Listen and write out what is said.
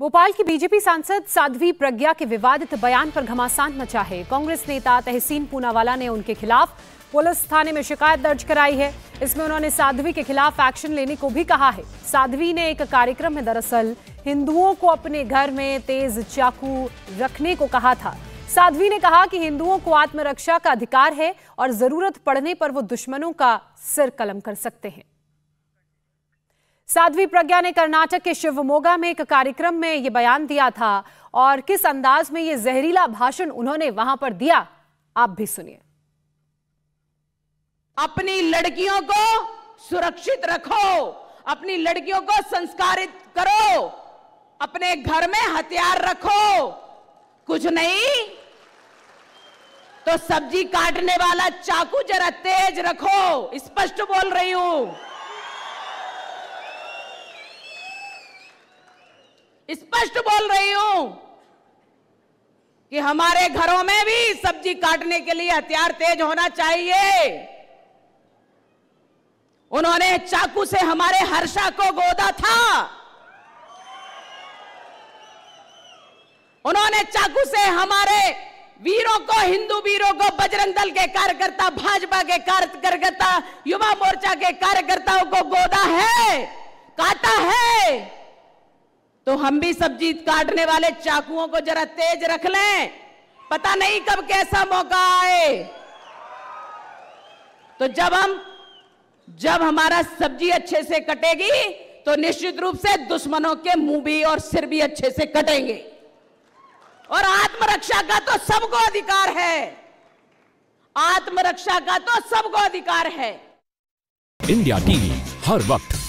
भोपाल की बीजेपी सांसद साध्वी प्रज्ञा के विवादित बयान पर घमासान मचा है कांग्रेस नेता तहसीन पूनावाला ने उनके खिलाफ पुलिस थाने में शिकायत दर्ज कराई है इसमें उन्होंने साध्वी के खिलाफ एक्शन लेने को भी कहा है साध्वी ने एक कार्यक्रम में दरअसल हिंदुओं को अपने घर में तेज चाकू रखने को कहा था साध्वी ने कहा कि हिंदुओं को आत्मरक्षा का अधिकार है और जरूरत पड़ने पर वो दुश्मनों का सिर कलम कर सकते हैं साध्वी प्रज्ञा ने कर्नाटक के शिवमोगा में एक कार्यक्रम में यह बयान दिया था और किस अंदाज में ये जहरीला भाषण उन्होंने वहां पर दिया आप भी सुनिए अपनी लड़कियों को सुरक्षित रखो अपनी लड़कियों को संस्कारित करो अपने घर में हथियार रखो कुछ नहीं तो सब्जी काटने वाला चाकू जरा तेज रखो स्पष्ट बोल रही हूं स्पष्ट बोल रही हूं कि हमारे घरों में भी सब्जी काटने के लिए हथियार तेज होना चाहिए उन्होंने चाकू से हमारे हर्षा को गोदा था उन्होंने चाकू से हमारे वीरों को हिंदू वीरों को बजरंग दल के कार्यकर्ता भाजपा के कार्यकर्ता युवा मोर्चा के कार्यकर्ताओं को गोदा है काटा है तो हम भी सब्जी काटने वाले चाकुओं को जरा तेज रख लें पता नहीं कब कैसा मौका आए तो जब हम जब हमारा सब्जी अच्छे से कटेगी तो निश्चित रूप से दुश्मनों के मुंह भी और सिर भी अच्छे से कटेंगे और आत्मरक्षा का तो सबको अधिकार है आत्मरक्षा का तो सबको अधिकार है इंडिया टीवी हर वक्त